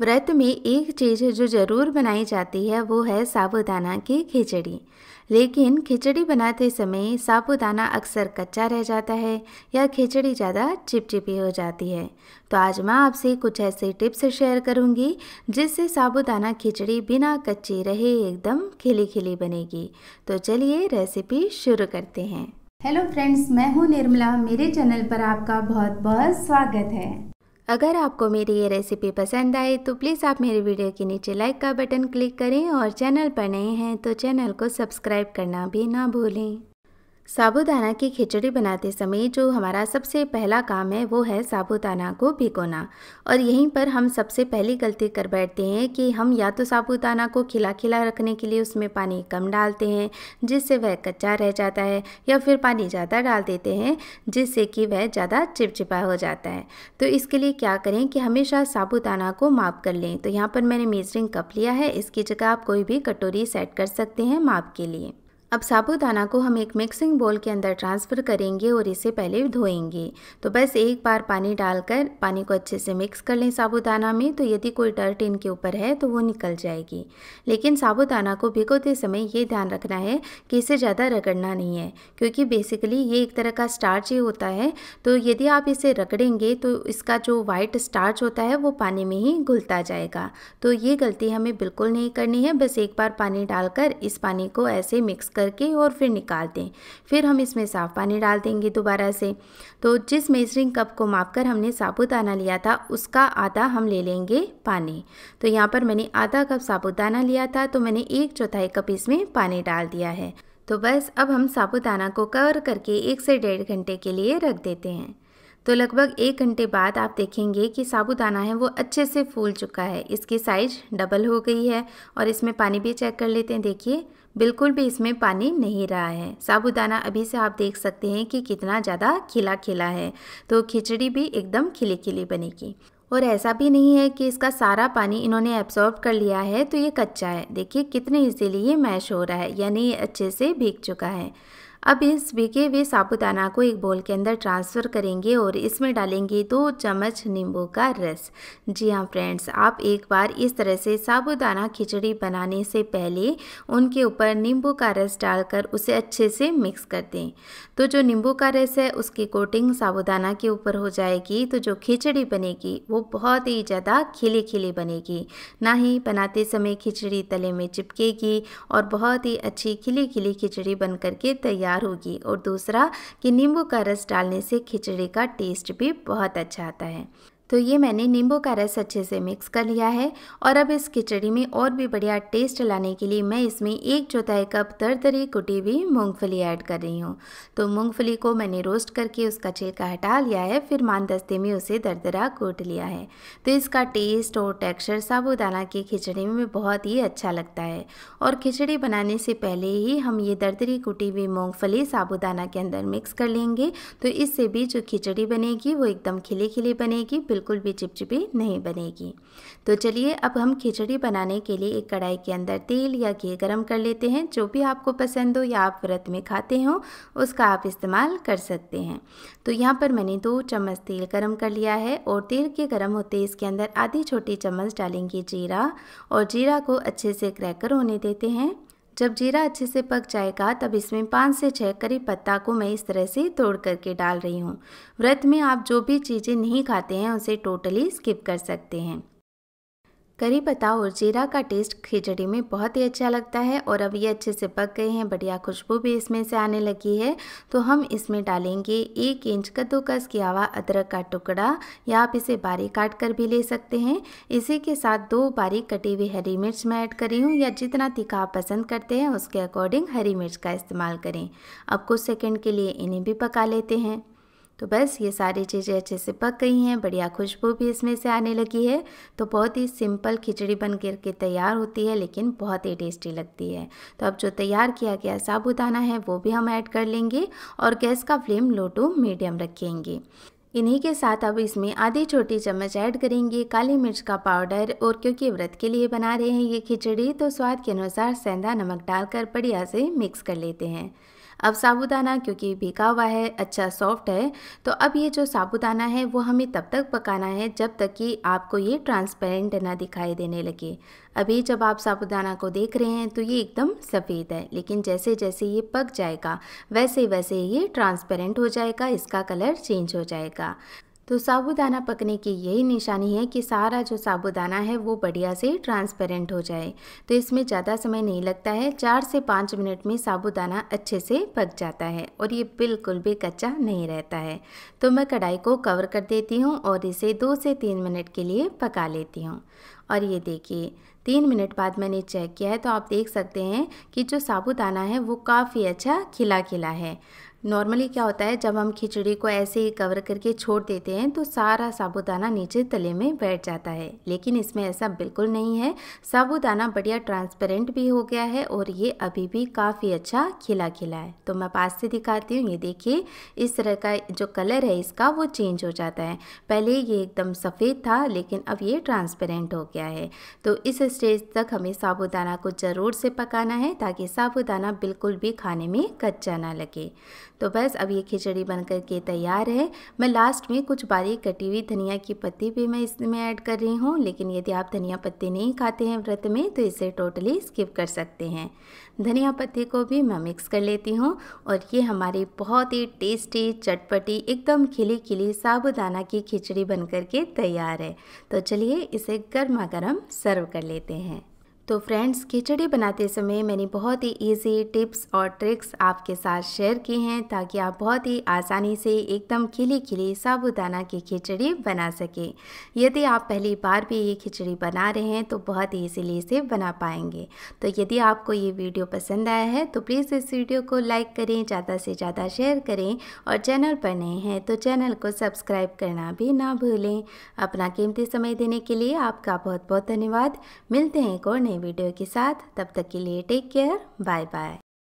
व्रत में एक चीज़ जो ज़रूर बनाई जाती है वो है साबुदाना की खिचड़ी लेकिन खिचड़ी बनाते समय साबुदाना अक्सर कच्चा रह जाता है या खिचड़ी ज़्यादा चिपचिपी हो जाती है तो आज मैं आपसे कुछ ऐसे टिप्स शेयर करूंगी जिससे साबुदाना खिचड़ी बिना कच्ची रहे एकदम खिली खिली बनेगी तो चलिए रेसिपी शुरू करते हैं हेलो फ्रेंड्स मैं हूँ निर्मला मेरे चैनल पर आपका बहुत बहुत स्वागत है अगर आपको मेरी ये रेसिपी पसंद आए तो प्लीज़ आप मेरे वीडियो के नीचे लाइक का बटन क्लिक करें और चैनल पर नए हैं तो चैनल को सब्सक्राइब करना भी ना भूलें साबूदाना की खिचड़ी बनाते समय जो हमारा सबसे पहला काम है वो है साबूदाना को भिगोना और यहीं पर हम सबसे पहली गलती कर बैठते हैं कि हम या तो साबूदाना को खिला खिला रखने के लिए उसमें पानी कम डालते हैं जिससे वह कच्चा रह जाता है या फिर पानी ज़्यादा डाल देते हैं जिससे कि वह ज़्यादा चिपचिपा हो जाता है तो इसके लिए क्या करें कि हमेशा साबूदाना को माप कर लें तो यहाँ पर मैंने मेजरिंग कप लिया है इसकी जगह आप कोई भी कटोरी सेट कर सकते हैं माप के लिए अब साबूदाना को हम एक मिक्सिंग बोल के अंदर ट्रांसफ़र करेंगे और इसे पहले धोएंगे तो बस एक बार पानी डालकर पानी को अच्छे से मिक्स कर लें साबूदाना में तो यदि कोई डर्ट इनके ऊपर है तो वो निकल जाएगी लेकिन साबूदाना को भिगोते समय ये ध्यान रखना है कि इसे ज़्यादा रगड़ना नहीं है क्योंकि बेसिकली ये एक तरह का स्टार्च ही होता है तो यदि आप इसे रगड़ेंगे तो इसका जो वाइट स्टार्च होता है वो पानी में ही घुलता जाएगा तो ये गलती हमें बिल्कुल नहीं करनी है बस एक बार पानी डालकर इस पानी को ऐसे मिक्स करके और फिर निकाल दें फिर हम इसमें साफ़ पानी डाल देंगे दोबारा से तो जिस मेजरिंग कप को माप कर हमने साबुदाना लिया था उसका आधा हम ले लेंगे पानी तो यहाँ पर मैंने आधा कप साबुदाना लिया था तो मैंने एक चौथाई कप इसमें पानी डाल दिया है तो बस अब हम साबुदाना को कवर करके एक से डेढ़ घंटे के लिए रख देते हैं तो लगभग एक घंटे बाद आप देखेंगे कि साबुदाना है वो अच्छे से फूल चुका है इसकी साइज डबल हो गई है और इसमें पानी भी चेक कर लेते हैं देखिए बिल्कुल भी इसमें पानी नहीं रहा है साबुदाना अभी से आप देख सकते हैं कि कितना ज़्यादा खिला खिला है तो खिचड़ी भी एकदम खिली खिली बनेगी और ऐसा भी नहीं है कि इसका सारा पानी इन्होंने एब्सॉर्ब कर लिया है तो ये कच्चा है देखिए कितने इजीली ये मैश हो रहा है यानी ये अच्छे से भीग चुका है अब इस बिके हुए साबुदाना को एक बोल के अंदर ट्रांसफ़र करेंगे और इसमें डालेंगे दो चम्मच नींबू का रस जी हाँ फ्रेंड्स आप एक बार इस तरह से साबुदाना खिचड़ी बनाने से पहले उनके ऊपर नींबू का रस डालकर उसे अच्छे से मिक्स कर दें तो जो नींबू का रस है उसकी कोटिंग साबुदाना के ऊपर हो जाएगी तो जो खिचड़ी बनेगी वो बहुत ही ज़्यादा खिली खिली बनेगी ना ही बनाते समय खिचड़ी तले में चिपकेगी और बहुत ही अच्छी खिली खिली खिचड़ी बन करके तैयार तैयार होगी और दूसरा कि नींबू का रस डालने से खिचड़ी का टेस्ट भी बहुत अच्छा आता है तो ये मैंने नींबू का रस अच्छे से मिक्स कर लिया है और अब इस खिचड़ी में और भी बढ़िया टेस्ट लाने के लिए मैं इसमें एक चौथाई कप दरदरी कुटी हुई मूंगफली ऐड कर रही हूँ तो मूंगफली को मैंने रोस्ट करके उसका छिलका हटा लिया है फिर मानदस्ते में उसे दरदरा कूट लिया है तो इसका टेस्ट और टेक्स्चर साबुदाना की खिचड़ी में बहुत ही अच्छा लगता है और खिचड़ी बनाने से पहले ही हम ये दरदरी कुटी हुई मूँगफली साबुदाना के अंदर मिक्स कर लेंगे तो इससे भी जो खिचड़ी बनेगी वो एकदम खिले खिली बनेगी बिल्कुल भी चिपचिपी नहीं बनेगी तो चलिए अब हम खिचड़ी बनाने के लिए एक कढ़ाई के अंदर तेल या घी गर्म कर लेते हैं जो भी आपको पसंद हो या आप व्रत में खाते हो उसका आप इस्तेमाल कर सकते हैं तो यहाँ पर मैंने दो चम्मच तेल गर्म कर लिया है और तेल के गर्म होते इसके अंदर आधी छोटी चम्मच डालेंगे जीरा और जीरा को अच्छे से क्रैकर होने देते हैं जब जीरा अच्छे से पक जाएगा तब इसमें पाँच से छः करी पत्ता को मैं इस तरह से तोड़ करके डाल रही हूँ व्रत में आप जो भी चीज़ें नहीं खाते हैं उसे टोटली स्किप कर सकते हैं करी पत्ता और जीरा का टेस्ट खिचड़ी में बहुत ही अच्छा लगता है और अब ये अच्छे से पक गए हैं बढ़िया खुशबू भी इसमें से आने लगी है तो हम इसमें डालेंगे एक इंच कद्दूकस किया हुआ अदरक का टुकड़ा या आप इसे बारीक काट कर भी ले सकते हैं इसी के साथ दो बारीक कटी हुई हरी मिर्च मैं ऐड करी हूँ या जितना तीखा आप पसंद करते हैं उसके अकॉर्डिंग हरी मिर्च का इस्तेमाल करें अब कुछ सेकेंड के लिए इन्हें भी पका लेते हैं तो बस ये सारी चीज़ें अच्छे से पक गई हैं बढ़िया खुशबू भी इसमें से आने लगी है तो बहुत ही सिंपल खिचड़ी बन कर के तैयार होती है लेकिन बहुत ही टेस्टी लगती है तो अब जो तैयार किया गया साबुदाना है वो भी हम ऐड कर लेंगे और गैस का फ्लेम लो टू मीडियम रखेंगे इन्हीं के साथ अब इसमें आधी छोटी चम्मच ऐड करेंगे काली मिर्च का पाउडर और क्योंकि व्रत के लिए बना रहे हैं ये खिचड़ी तो स्वाद के अनुसार सेंधा नमक डालकर बढ़िया से मिक्स कर लेते हैं अब साबूदाना क्योंकि भीगा हुआ है अच्छा सॉफ्ट है तो अब ये जो साबूदाना है वो हमें तब तक पकाना है जब तक कि आपको ये ट्रांसपेरेंट ना दिखाई देने लगे अभी जब आप साबूदाना को देख रहे हैं तो ये एकदम सफ़ेद है लेकिन जैसे जैसे ये पक जाएगा वैसे वैसे ये ट्रांसपेरेंट हो जाएगा इसका कलर चेंज हो जाएगा तो साबुदाना पकने की यही निशानी है कि सारा जो साबुदाना है वो बढ़िया से ट्रांसपेरेंट हो जाए तो इसमें ज़्यादा समय नहीं लगता है चार से पाँच मिनट में साबुदाना अच्छे से पक जाता है और ये बिल्कुल भी कच्चा नहीं रहता है तो मैं कढ़ाई को कवर कर देती हूँ और इसे दो से तीन मिनट के लिए पका लेती हूँ और ये देखिए तीन मिनट बाद मैंने चेक किया है तो आप देख सकते हैं कि जो साबुदाना है वो काफ़ी अच्छा खिला खिला है नॉर्मली क्या होता है जब हम खिचड़ी को ऐसे ही कवर करके छोड़ देते हैं तो सारा साबुदाना नीचे तले में बैठ जाता है लेकिन इसमें ऐसा बिल्कुल नहीं है साबुदाना बढ़िया ट्रांसपेरेंट भी हो गया है और ये अभी भी काफ़ी अच्छा खिला खिला है तो मैं पास से दिखाती हूँ ये देखिए इस तरह का जो कलर है इसका वो चेंज हो जाता है पहले ये एकदम सफ़ेद था लेकिन अब ये ट्रांसपेरेंट हो गया है तो इस स्टेज तक हमें साबुदाना को ज़रूर से पकाना है ताकि साबुदाना बिल्कुल भी खाने में कच्चा ना लगे तो बस अब ये खिचड़ी बन कर के तैयार है मैं लास्ट में कुछ बारीक कटी हुई धनिया की पत्ती भी मैं इसमें ऐड कर रही हूँ लेकिन यदि आप धनिया पत्ती नहीं खाते हैं व्रत में तो इसे टोटली स्किप कर सकते हैं धनिया पत्ती को भी मैं मिक्स कर लेती हूँ और ये हमारी बहुत ही टेस्टी चटपटी एकदम खिली खिली साबुदाना की खिचड़ी बन कर के तैयार है तो चलिए इसे गर्मा गर्म सर्व कर लेते हैं तो फ्रेंड्स खिचड़ी बनाते समय मैंने बहुत ही इजी टिप्स और ट्रिक्स आपके साथ शेयर की हैं ताकि आप बहुत ही आसानी से एकदम खिली खिली साबुदाना की खिचड़ी बना सकें यदि आप पहली बार भी ये खिचड़ी बना रहे हैं तो बहुत ही ईजीली इसे बना पाएंगे तो यदि आपको ये वीडियो पसंद आया है तो प्लीज़ इस वीडियो को लाइक करें ज़्यादा से ज़्यादा शेयर करें और चैनल पर नए हैं तो चैनल को सब्सक्राइब करना भी ना भूलें अपना कीमती समय देने के लिए आपका बहुत बहुत धन्यवाद मिलते हैं एक और नई वीडियो के साथ तब तक के लिए टेक केयर बाय बाय